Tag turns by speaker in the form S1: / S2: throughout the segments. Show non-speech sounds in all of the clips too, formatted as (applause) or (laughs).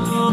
S1: Oh.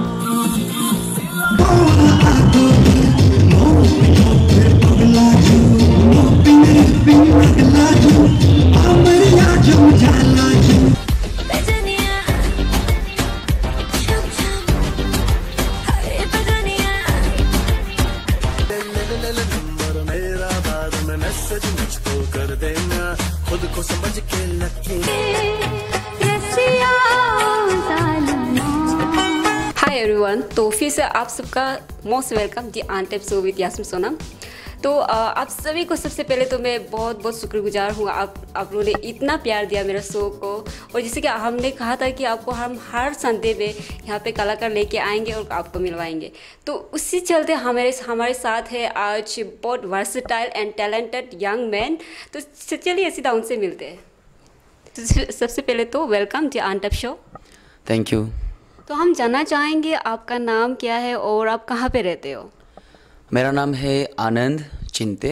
S2: आप सबका most welcome the on tape show with यासम सोनम तो आप सभी को सबसे पहले तो मैं बहुत बहुत शुक्रगुजार हूँ आप आप लोगों ने इतना प्यार दिया मेरा शो को और जैसे कि हमने कहा था कि आपको हम हर संडे में यहाँ पे कलाकार लेके आएंगे और आपको मिलवाएंगे तो उसी चलते हमारे हमारे साथ है आज बहुत versatile and talented young man तो चलिए सीधा उनसे मिलते हैं तो सबसे पहले तो welcome the on tape show thank you तो हम जानना चाहेंगे आपका नाम क्या है और आप कहाँ पे रहते हो
S1: मेरा नाम है आनंद चिंते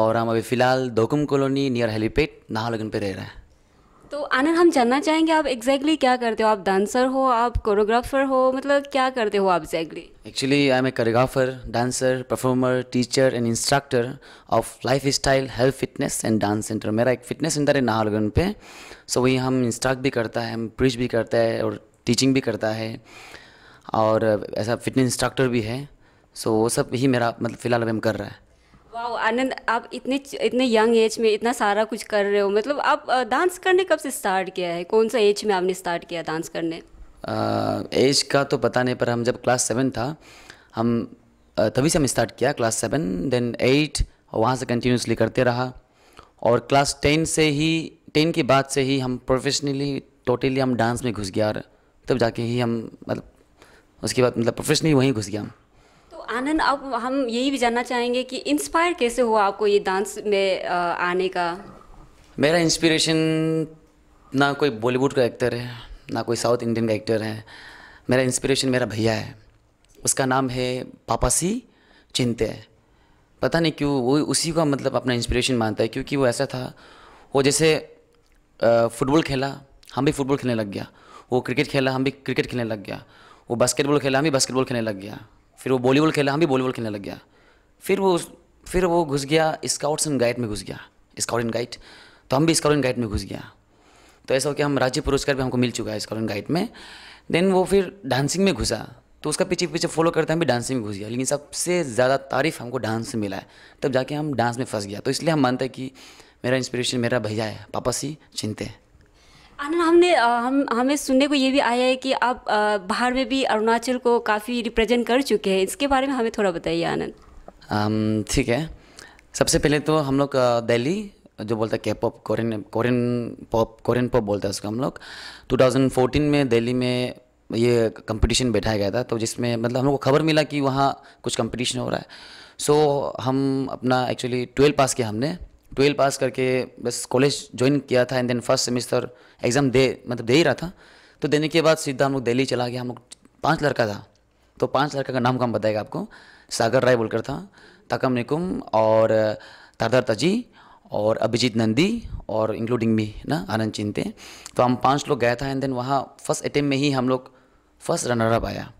S1: और हम अभी फ़िलहाल Dokum colony near helipad Naharlagun पे रह रहे हैं
S2: तो आनंद हम जानना चाहेंगे आप एग्जैक्टली क्या करते हो आप डांसर हो आप कोरियोग्राफर हो मतलब क्या करते हो आप exactly
S1: actually I am a choreographer dancer performer teacher and instructor of life style health fitness and dance centre मेरा एक फिटनेस सेंटर है नाहरगन पे सो so, वहीं हम इंस्ट्रक्ट भी करता है हम प्रीच भी करता है और टीचिंग भी करता है और ऐसा फिटनेस इंस्ट्रक्टर भी है सो वो सब ही मेरा मतलब फ़िलहाल अभी हम कर रहा है
S2: वाह आनंद आप इतने इतने यंग एज में इतना सारा कुछ कर रहे हो मतलब आप डांस करने कब से स्टार्ट किया है कौन सा एज में आपने स्टार्ट किया डांस करने
S1: एज का तो पता नहीं पर हम जब क्लास सेवन था हम तभी से हम स्टार्ट किया क्लास सेवन देन एट वहाँ से कंटिन्यूसली करते रहा और क्लास टेन से ही टेन के बाद से ही हम प्रोफेशनली टोटली हम डांस में घुस गया और तब जाके ही हम मतलब उसके बाद मतलब प्रोफेशनली वहीं घुस गया हम
S2: तो आनंद आप हम यही भी जानना चाहेंगे कि इंस्पायर कैसे हुआ आपको ये डांस में आने का
S1: मेरा इंस्पिरेशन ना कोई बॉलीवुड का एक्टर है ना कोई साउथ इंडियन का एक्टर है मेरा इंस्पिरेशन मेरा भैया है उसका नाम है पापासी चिंते पता नहीं क्यों वो उसी का मतलब अपना इंस्पिरेशन मानता है क्योंकि वो ऐसा था वो जैसे फुटबॉल खेला हम भी फुटबॉल खेलने लग गया वो क्रिकेट खेला हम भी क्रिकेट खेलने लग गया वो बास्केटबॉल खेला हम भी बास्केटबॉल खेलने लग गया फिर वो वॉलीबॉल खेला हम भी वॉलीबॉल खेलने लग गया फिर वो फिर वो घुस गया स्काउट्स एंड गाइड में घुस गया स्काउट एंड गाइड तो हम भी स्काउट एंड गाइड में घुस गया तो ऐसा हो कि हम राज्य पुरस्कार भी हमको मिल चुका है स्काउट एंड गाइड में देन वो फिर डांसिंग में घुसा तो उसका पीछे पीछे फॉलो करते हम भी डांसिंग में घुस गया लेकिन सबसे ज़्यादा तारीफ हमको डांस से मिला है तब जाके हम डांस में फंस गया तो इसलिए हम मानते हैं कि मेरा इंस्पिरेशन मेरा भैया है पापा सी चिंते हैं
S2: आनंद हमने हम हमें सुनने को ये भी आया है कि आप बाहर में भी अरुणाचल को काफ़ी रिप्रेजेंट कर चुके हैं इसके बारे में हमें थोड़ा बताइए
S1: आनंद ठीक है सबसे पहले तो हम लोग दिल्ली जो बोलता है के pop Korean Korean pop Korean pop बोलता है उसको हम लोग 2014 में दिल्ली में ये कंपटीशन बैठाया गया था तो जिसमें मतलब हम लोग को खबर मिला कि वहाँ कुछ कंपटीशन हो रहा है सो so, हम अपना एक्चुअली ट्वेल्व पास किया हमने ट्वेल्व पास करके बस कॉलेज ज्वाइन किया था and then first semester exam दे मतलब दे ही रहा था तो देने के बाद सीधा हम लोग दिल्ली चला गया हम लोग पाँच लड़का था तो पाँच लड़का का नाम कम बताएगा आपको सागर राय बोलकर था तकम निकुम और तारदार तजी और अभिजीत नंदी और इंक्लूडिंग मी ना आनंद चिंते तो हम पाँच लोग गए था एंड देन वहाँ फर्स्ट अटैम्प में ही हम लोग फर्स्ट रनर अप आया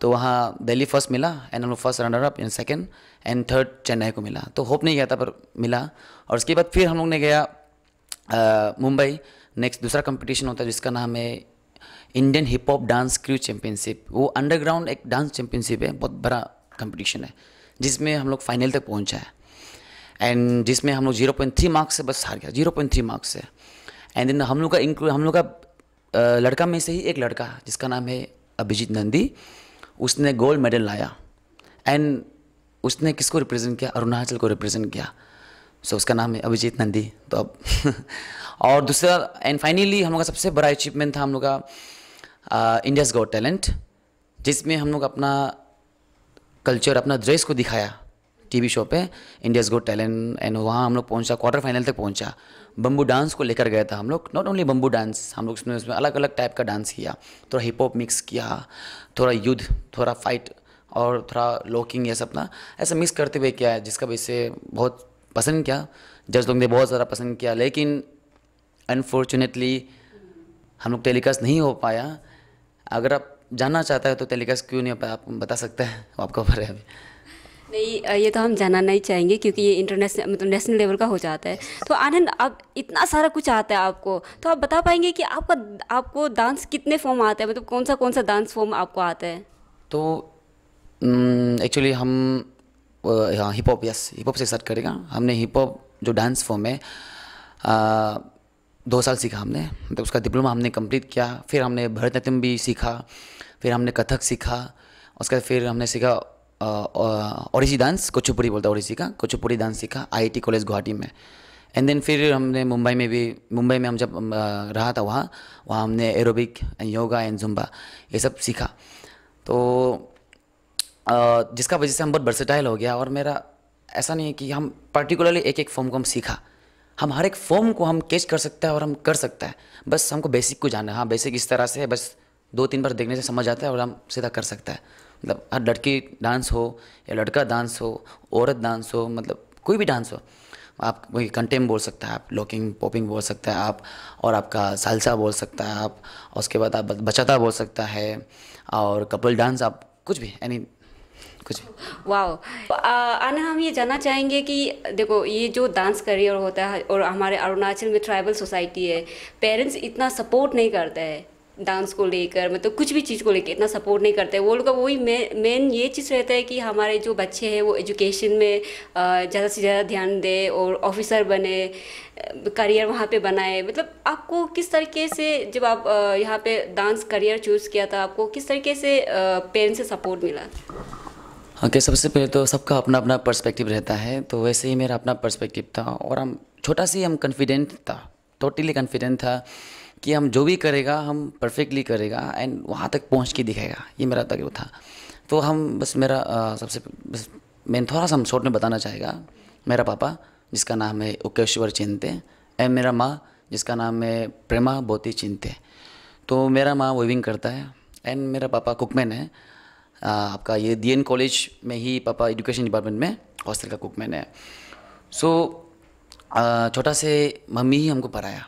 S1: तो वहाँ दिल्ली फर्स्ट मिला एंड हम लोग first runner up and second and third Chennai को मिला तो होप नहीं गया था पर मिला और उसके बाद फिर हम लोग ने गया मुंबई नेक्स्ट दूसरा कंपटीशन होता है जिसका नाम है Indian hip hop dance crew championship वो अंडरग्राउंड एक डांस चैम्पियनशिप है बहुत बड़ा कंपटीशन है जिसमें हम लोग फाइनल तक पहुँचा है एंड जिसमें हम लोग जीरो पॉइंट थ्री मार्क्स से बस हार गया जीरो पॉइंट थ्री मार्क्स से एंड देन हम लोग का हम लोग का लड़का में से ही एक लड़का जिसका नाम है अभिजीत नंदी उसने गोल्ड मेडल लाया एंड उसने किसको रिप्रेजेंट किया अरुणाचल को रिप्रेजेंट किया सो उसका नाम है अभिजीत नंदी तो अब (laughs) और दूसरा एंड फाइनली हम लोग का सबसे बड़ा अचीवमेंट था हम लोग का इंडियाज़ गॉट टैलेंट जिसमें हम लोग अपना कल्चर अपना ड्रेस को दिखाया टीवी शो पे इंडियाज़ गॉट टैलेंट एंड वहाँ हम लोग पहुँचा क्वार्टर फाइनल तक पहुँचा बम्बू डांस को लेकर गया था हम लोग नॉट ओनली बम्बू डांस हम लोग उसमें उसमें अलग अलग टाइप का डांस किया थोड़ा हिप हॉप मिक्स किया थोड़ा युद्ध थोड़ा फाइट और थोड़ा लॉकिंग ये सब ना ऐसा मिक्स करते हुए किया है जिसका वजह से बहुत पसंद किया जज लोग ने बहुत ज़्यादा पसंद किया लेकिन अनफॉर्चुनेटली हम लोग टेलीकास्ट नहीं हो पाया अगर आप जानना चाहता है तो टेलीकास्ट क्यों नहीं हो पाया आप बता सकते हैं (laughs) आपका ऊपर है अभी
S2: नहीं ये तो हम जाना नहीं चाहेंगे क्योंकि ये इंटरनेशनल मतलब नेशनल लेवल का हो जाता है तो आनंद अब इतना सारा कुछ आता है आपको तो आप बता पाएंगे कि आपका आपको डांस कितने फॉर्म आते हैं मतलब कौन सा कौन सा डांस फॉर्म आपको आता है
S1: तो एक्चुअली हम्म, हम हाँ hip hop yes hip hop से स्टार्ट करेगा हमने हिप हॉप जो डांस फॉर्म है दो साल सीखा हमने मतलब उसका डिप्लोमा हमने कंप्लीट किया फिर हमने भरतनाट्यम भी सीखा फिर हमने कथक सीखा उसके बाद फिर हमने सीखा ओडिसी डांस कुचुपुरी बोलता है ओडिसी का कुचुपुरी डांस सीखा आई कॉलेज गुवाहाटी में एंड देन फिर हमने मुंबई में भी मुंबई में हम जब रहा था वहाँ वहाँ हमने aerobic and yoga and zumba ये सब सीखा तो जिसका वजह से हम बहुत वर्सेटाइल हो गया और मेरा ऐसा नहीं है कि हम पर्टिकुलरली एक एक फॉर्म को हम सीखा हम हर एक फॉर्म को हम कैच कर सकते हैं और हम कर सकते हैं बस हमको बेसिक को जाना है हाँ बेसिक इस तरह से बस दो तीन बार देखने से समझ आता है और हम सीधा कर सकते हैं मतलब हर लड़की डांस हो या लड़का डांस हो औरत डांस हो मतलब कोई भी डांस हो आप कोई कंटेम बोल सकते हैं आप लॉकिंग पॉपिंग बोल सकते हैं आप और आपका सालसा बोल सकता है आप उसके बाद आप बचाता बोल सकता है और कपल डांस आप कुछ भी यानी
S2: कुछ वाह आना हम ये जानना चाहेंगे कि देखो ये जो डांस करियर होता है और हमारे अरुणाचल में ट्राइबल सोसाइटी है पेरेंट्स इतना सपोर्ट नहीं करता है डांस को लेकर मतलब कुछ भी चीज़ को लेकर इतना सपोर्ट नहीं करते वो लोग का वही मेन ये चीज़ रहता है कि हमारे जो बच्चे हैं वो एजुकेशन में ज़्यादा से ज़्यादा ध्यान दें और ऑफिसर बने करियर वहाँ पे बनाए मतलब आपको किस तरीके से जब आप यहाँ पे डांस करियर चूज़ किया था आपको किस तरीके से पेरेंट्स से सपोर्ट मिला
S1: ओके okay, सबसे पहले तो सबका अपना अपना पर्सपेक्टिव रहता है तो वैसे ही मेरा अपना पर्सपेक्टिव था और हम छोटा सी हम कॉन्फिडेंट था टोटली कॉन्फिडेंट था कि हम जो भी करेगा हम परफेक्टली करेगा एंड वहाँ तक पहुँच के दिखेगा ये मेरा तक था तो हम बस मेरा आ, सबसे बस मैं थोड़ा सा हम शॉर्ट में बताना चाहेगा मेरा पापा जिसका नाम है उकेश्वर चिंते एंड मेरा माँ जिसका नाम है प्रेमा बोती चिंते तो मेरा माँ वेविंग करता है एंड मेरा पापा कुकमैन है आपका ये डी कॉलेज में ही पापा एजुकेशन डिपार्टमेंट में हॉस्टल का कुक मैंने सो so, छोटा से मम्मी ही हमको पढ़ाया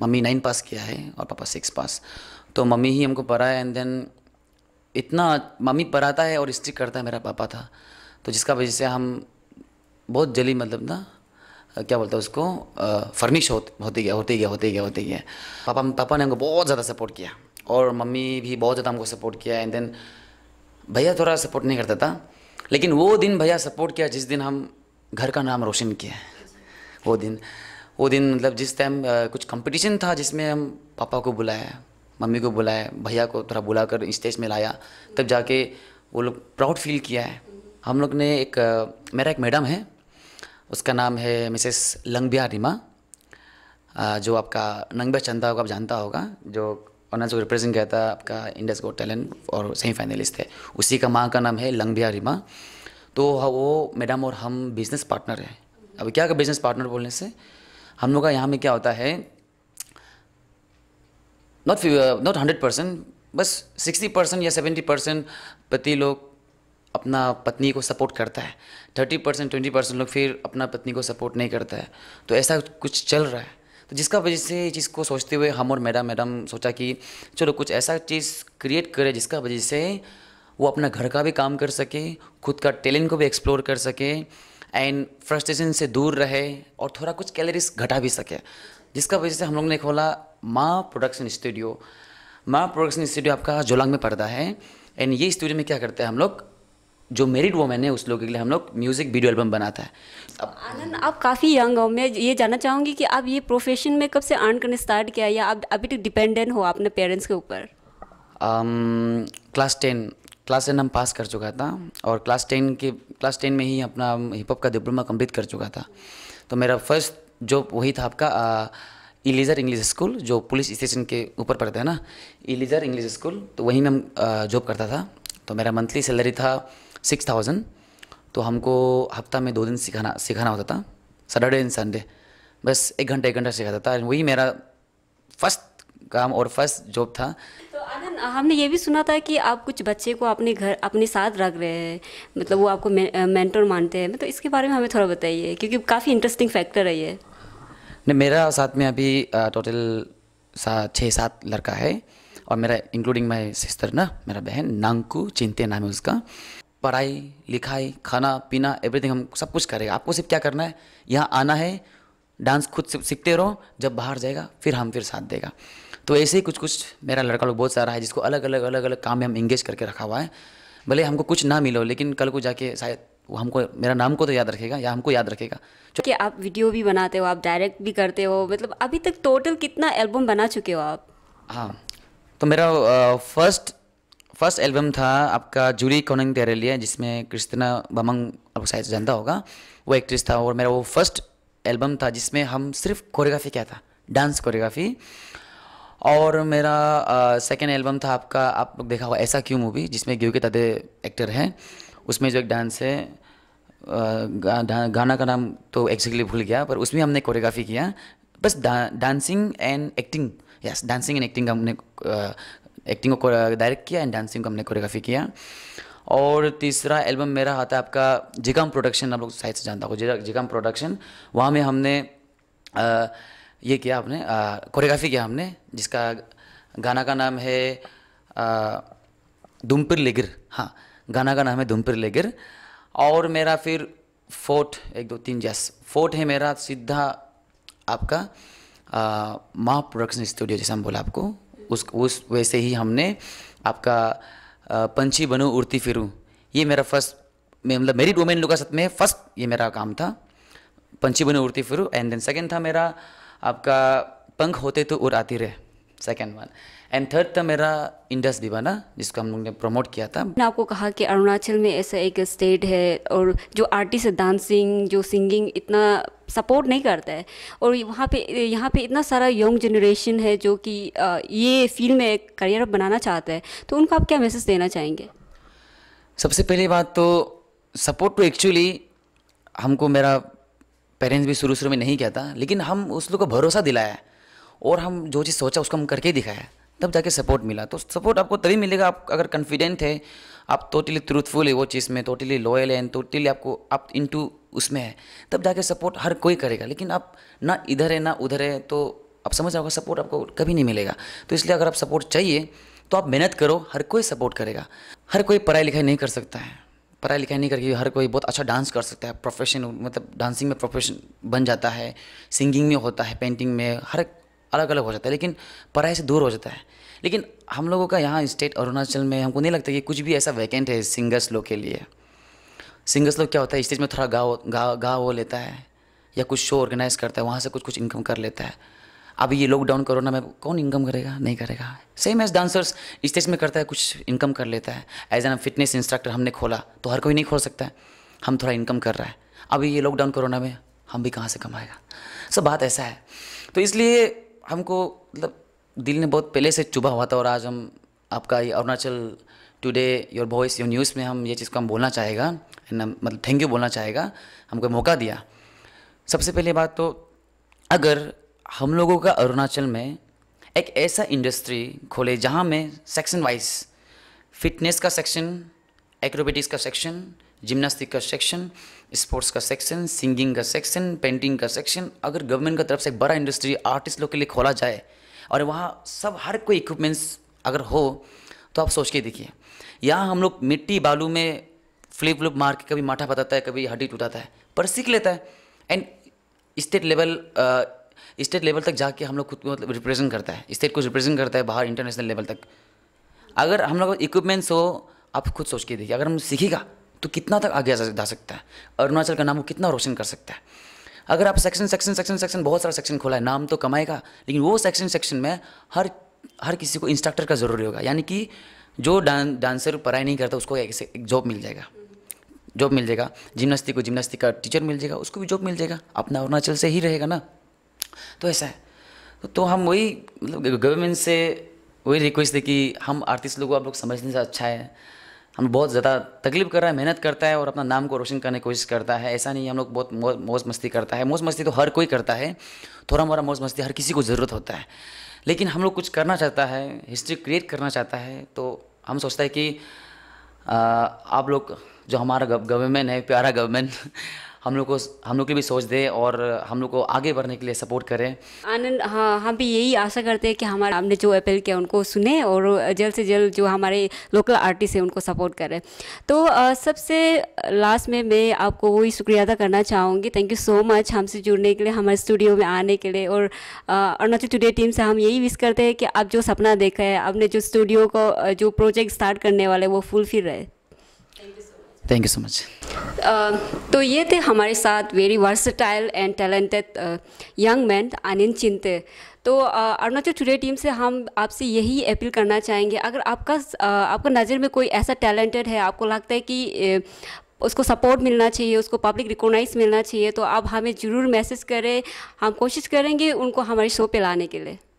S1: मम्मी नाइन पास किया है और पापा सिक्स पास तो मम्मी ही हमको पढ़ाया एंड देन इतना मम्मी पढ़ाता है और स्ट्रिक करता है मेरा पापा था तो जिसका वजह से हम बहुत जल्दी मतलब ना क्या बोलते हैं उसको फर्निश हो, होते गया होते गया होते गया होते गया पापा पापा ने हमको बहुत ज़्यादा सपोर्ट किया और मम्मी भी बहुत ज़्यादा हमको सपोर्ट किया एंड देन भैया थोड़ा सपोर्ट नहीं करता था लेकिन वो दिन भैया सपोर्ट किया जिस दिन हम घर का नाम रोशन किया वो दिन वो दिन मतलब जिस टाइम कुछ कंपटीशन था जिसमें हम पापा को बुलाया मम्मी को बुलाया भैया को थोड़ा बुला कर स्टेज में लाया तब जाके वो लोग प्राउड फील किया है हम लोग ने एक मेरा एक मैडम है उसका नाम है मिसेस लंगबिया रिमा जो आपका नंगबिया चंदा होगा आप जानता होगा जो वरना जो रिप्रेजेंट गया था आपका इंडस गोट टैलेंट और सेमीफाइनलिस्ट है उसी का माँ का नाम है लंगबिया रिमा तो हाँ, वो मैडम और हम बिज़नेस पार्टनर हैं अब क्या का बिज़नेस पार्टनर बोलने से हम लोग का यहाँ में क्या होता है नॉट नॉट हंड्रेड परसेंट बस सिक्सटी परसेंट या सेवेंटी परसेंट पति लोग अपना पत्नी को सपोर्ट करता है थर्टी परसेंट ट्वेंटी परसेंट लोग फिर अपना पत्नी को सपोर्ट नहीं करता है तो ऐसा कुछ चल रहा है तो जिसका वजह से चीज़ को सोचते हुए हम और मैडम मैडम सोचा कि चलो कुछ ऐसा चीज़ क्रिएट करें जिसका वजह से वो अपना घर का भी काम कर सके खुद का टैलेंट को भी एक्सप्लोर कर सके एंड फ्रस्ट्रेशन से दूर रहे और थोड़ा कुछ कैलरीज घटा भी सके जिसका वजह से हम लोग ने खोला Maa production studio Maa production studio आपका जोलांग में पड़ता है एंड ये स्टूडियो में क्या करते हैं हम लोग जो मेरिड वोमेन है उस लोगों के लिए हम लोग म्यूज़िक वीडियो एल्बम बनाता है
S2: अब तो आनंद आप काफ़ी यंग हो मैं ये जानना चाहूँगी कि आप ये प्रोफेशन में कब से अर्न करने स्टार्ट किया या आप अभी तक डिपेंडेंट हो अपने पेरेंट्स के ऊपर
S1: क्लास टेन क्लास टेन हम पास कर चुका था और क्लास टेन के क्लास टेन में ही अपना हिप हॉप का डिप्लोमा कम्प्लीट कर चुका था तो मेरा फर्स्ट जॉब वही था आपका आ, इलीजर इंग्लिश स्कूल जो पुलिस स्टेशन के ऊपर पड़ता है ना इलीजर इंग्लिश स्कूल तो वहीं में हम जॉब uh, करता था तो मेरा मंथली सैलरी था सिक्स थाउजेंड तो हमको हफ्ता में दो दिन सिखाना सिखाना होता था सैटरडे एंड संडे बस एक घंटा एक घंटा सिखाता था वही मेरा फर्स्ट काम और फर्स्ट जॉब था तो
S2: आनंद हमने ये भी सुना था कि आप कुछ बच्चे को अपने घर अपने साथ रख रहे हैं मतलब वो आपको मे, मेंटर मानते हैं मतलब इसके बारे में हमें थोड़ा बताइए क्योंकि काफ़ी इंटरेस्टिंग फैक्टर है ये
S1: नहीं मेरा साथ में अभी टोटल सा छः सात लड़का है और मेरा इंक्लूडिंग माई सिस्टर ना मेरा बहन नांकू चिंते नाम है उसका पढ़ाई लिखाई खाना पीना एवरीथिंग हम सब कुछ करेगा आपको सिर्फ क्या करना है यहाँ आना है डांस खुद सीखते रहो जब बाहर जाएगा फिर हम फिर साथ देगा तो ऐसे ही कुछ कुछ मेरा लड़का लोग बहुत सारा है जिसको अलग अलग अलग अलग काम में हम इंगेज करके रखा हुआ है भले हमको कुछ ना मिलो लेकिन कल को जाके शायद वो हमको मेरा नाम को तो याद रखेगा या हमको याद रखेगा
S2: क्योंकि आप वीडियो भी बनाते हो आप डायरेक्ट भी करते हो मतलब अभी तक टोटल कितना एल्बम बना चुके हो आप
S1: हाँ तो मेरा फर्स्ट फर्स्ट एल्बम था आपका जूरी कोनिंग तेरे लिए जिसमें कृष्णा बमंग आपको शायद जानता होगा वो एक्ट्रेस था और मेरा वो फर्स्ट एल्बम था जिसमें हम सिर्फ कोरियोग्राफी क्या था डांस कोरियोग्राफी और मेरा सेकेंड एल्बम था आपका आप लोग देखा हुआ ऐसा क्यों मूवी जिसमें गेहू के तदे एक्टर हैं उसमें जो एक डांस है गाना का नाम तो एक्जैक्टली भूल गया पर उसमें हमने कोरियोग्राफी किया बस डा, dancing and acting yes dancing and acting का हमने एक्टिंग को डायरेक्ट किया एंड डांसिंग को हमने कोरियोग्राफी किया और तीसरा एल्बम मेरा आता है आपका जिकाम प्रोडक्शन आप लोग साइड से जानता हो जिकाम प्रोडक्शन वहाँ में हमने आ, ये किया हमने कोरियोग्राफी किया हमने जिसका गाना का नाम है दुमपिर लेगिर हाँ गाना का नाम है दुमपिर लेगिर और मेरा फिर फोर्ट एक दो तीन जैस फोर्ट है मेरा सीधा आपका माँ प्रोडक्शन स्टूडियो जैसा हम बोला आपको उस उस वैसे ही हमने आपका पंछी बनो उड़ती फिरूँ ये मेरा फर्स्ट मैं मतलब मेरी डोमेन लुकासत में फर्स्ट ये मेरा काम था पंछी बनो उड़ती फिरूँ एंड देन सेकेंड था मेरा आपका पंख होते तो उड़ आती रहे सेकेंड वन एंड थर्ड था मेरा इंडस दीवाना जिसको हम लोग ने प्रमोट किया था मैंने
S2: आपको कहा कि अरुणाचल में ऐसा एक स्टेट है और जो आर्टिस्ट डांसिंग जो सिंगिंग इतना सपोर्ट नहीं करता है और वहाँ पे यहाँ पे इतना सारा यंग जनरेशन है जो कि ये फील्ड में करियर बनाना चाहता है तो उनको आप क्या मैसेज देना चाहेंगे
S1: सबसे पहली बात तो सपोर्ट तो एक्चुअली हमको मेरा पेरेंट्स भी शुरू शुरू में नहीं कहता लेकिन हम उस लोग को भरोसा दिलाया है और हम जो चीज़ सोचा उसको हम करके दिखाया तब जाके सपोर्ट मिला तो सपोर्ट आपको तभी मिलेगा आप अगर कॉन्फिडेंट है आप टोटली ट्रूथफुल है वो चीज़ में टोटली लॉयल है टोटली आपको आप इनटू उसमें है तब जाके सपोर्ट हर कोई करेगा लेकिन आप ना इधर है ना उधर है तो आप समझ रहे सपोर्ट आपको कभी नहीं मिलेगा तो इसलिए अगर आप सपोर्ट चाहिए तो आप मेहनत करो हर कोई सपोर्ट करेगा हर कोई पढ़ाई लिखाई नहीं कर सकता है पढ़ाई लिखाई नहीं करके हर कोई बहुत अच्छा डांस कर सकता है प्रोफेशन मतलब डांसिंग में प्रोफेशन बन जाता है सिंगिंग में होता है पेंटिंग में हर अलग अलग हो जाता है लेकिन पढ़ाई से दूर हो जाता है लेकिन हम लोगों का यहाँ स्टेट अरुणाचल में हमको नहीं लगता कि कुछ भी ऐसा वैकेंट है सिंगर्स लोग के लिए सिंगर्स लोग क्या होता है स्टेज में थोड़ा गा गा गा वो लेता है या कुछ शो ऑर्गेनाइज करता है वहाँ से कुछ कुछ इनकम कर लेता है अब ये लॉकडाउन कोरोना में कौन इनकम करेगा नहीं करेगा सेम एज डांसर्स स्टेज में करता है कुछ इनकम कर लेता है एज एन फिटनेस इंस्ट्रक्टर हमने खोला तो हर कोई नहीं खोल सकता है हम थोड़ा इनकम कर रहा है अभी ये लॉकडाउन कोरोना में हम भी कहाँ से कमाएगा सब बात ऐसा है तो इसलिए हमको मतलब दिल ने बहुत पहले से चुभा हुआ था और आज हम आपका ये Arunachal today your voice your news में हम ये चीज़ को हम बोलना चाहेगा मतलब थैंक यू बोलना चाहेगा हमको मौका दिया सबसे पहले बात तो अगर हम लोगों का अरुणाचल में एक ऐसा इंडस्ट्री खोले जहाँ में सेक्शन वाइज फिटनेस का सेक्शन एक्रोबेटिक्स का सेक्शन जिम्नास्टिक का सेक्शन स्पोर्ट्स का सेक्शन सिंगिंग का सेक्शन पेंटिंग का सेक्शन अगर गवर्नमेंट की तरफ से एक बड़ा इंडस्ट्री आर्टिस्ट लोग के लिए खोला जाए और वहाँ सब हर कोई इक्विपमेंट्स अगर हो तो आप सोच के देखिए यहाँ हम लोग मिट्टी बालू में फ्लिप व्लिप मार के कभी माठा बताता है कभी हड्डी टूटाता है पर सीख लेता है and state level state level तक जाके हम लोग खुद को मतलब रिप्रेजेंट करता है स्टेट को रिप्रेजेंट करता है बाहर इंटरनेशनल लेवल तक अगर हम लोग इक्विपमेंट्स हो आप खुद सोच के देखिए अगर हम सीखेगा तो कितना तक आगे जा सकता है अरुणाचल का नाम वो कितना रोशन कर सकता है अगर आप सेक्शन सेक्शन सेक्शन सेक्शन बहुत सारा सेक्शन खोला है नाम तो कमाएगा लेकिन वो सेक्शन सेक्शन में हर हर किसी को इंस्ट्रक्टर का ज़रूरी होगा यानी कि जो डां डांसर पढ़ाई नहीं करता उसको एक, एक जॉब मिल जाएगा जॉब मिल जाएगा जिम्नास्टिक को जिम्नास्टिक का टीचर मिल जाएगा उसको भी जॉब मिल जाएगा अपना अरुणाचल से ही रहेगा ना तो ऐसा है तो, तो हम वही मतलब गवर्नमेंट से वही रिक्वेस्ट है कि हम आर्टिस्ट लोगों को आप लोग समझने से अच्छा है हम बहुत ज़्यादा तकलीफ कर रहा है मेहनत करता है और अपना नाम को रोशन करने की कोशिश करता है ऐसा नहीं हम लोग बहुत मौज मस्ती करता है मौज मस्ती तो हर कोई करता है थोड़ा मोरा मौज मस्ती हर किसी को ज़रूरत होता है लेकिन हम लोग कुछ करना चाहता है हिस्ट्री क्रिएट करना चाहता है तो हम सोचते हैं कि आ, आप लोग जो हमारा गवर्नमेंट है प्यारा गवर्नमेंट हम लोग को हम लोग के भी सोच दे और हम लोग को आगे बढ़ने के लिए सपोर्ट करें
S2: आनंद हाँ हम भी यही आशा करते हैं कि हमारे हमने जो अपील किया उनको सुने और जल्द से जल्द जो हमारे लोकल आर्टिस्ट हैं उनको सपोर्ट करें तो सबसे लास्ट में मैं आपको वही शुक्रिया अदा करना चाहूँगी थैंक यू सो मच हमसे जुड़ने के लिए हमारे स्टूडियो में आने के लिए और अरुणाचल टुडे टीम से हम यही विश करते हैं कि आप जो सपना देखा है आपने जो स्टूडियो को जो प्रोजेक्ट स्टार्ट करने वाले वो फुलफिल रहे थैंक यू सो मच तो ये थे हमारे साथ very versatile and talented young man Anand Chinte तो अरुणाचल टुडे टीम से हम आपसे यही अपील करना चाहेंगे अगर आपका आपका नज़र में कोई ऐसा टैलेंटेड है आपको लगता है कि उसको सपोर्ट मिलना चाहिए उसको पब्लिक रिकोगनाइज मिलना चाहिए तो आप हमें ज़रूर मैसेज करें हम कोशिश करेंगे उनको हमारे शो पे लाने के लिए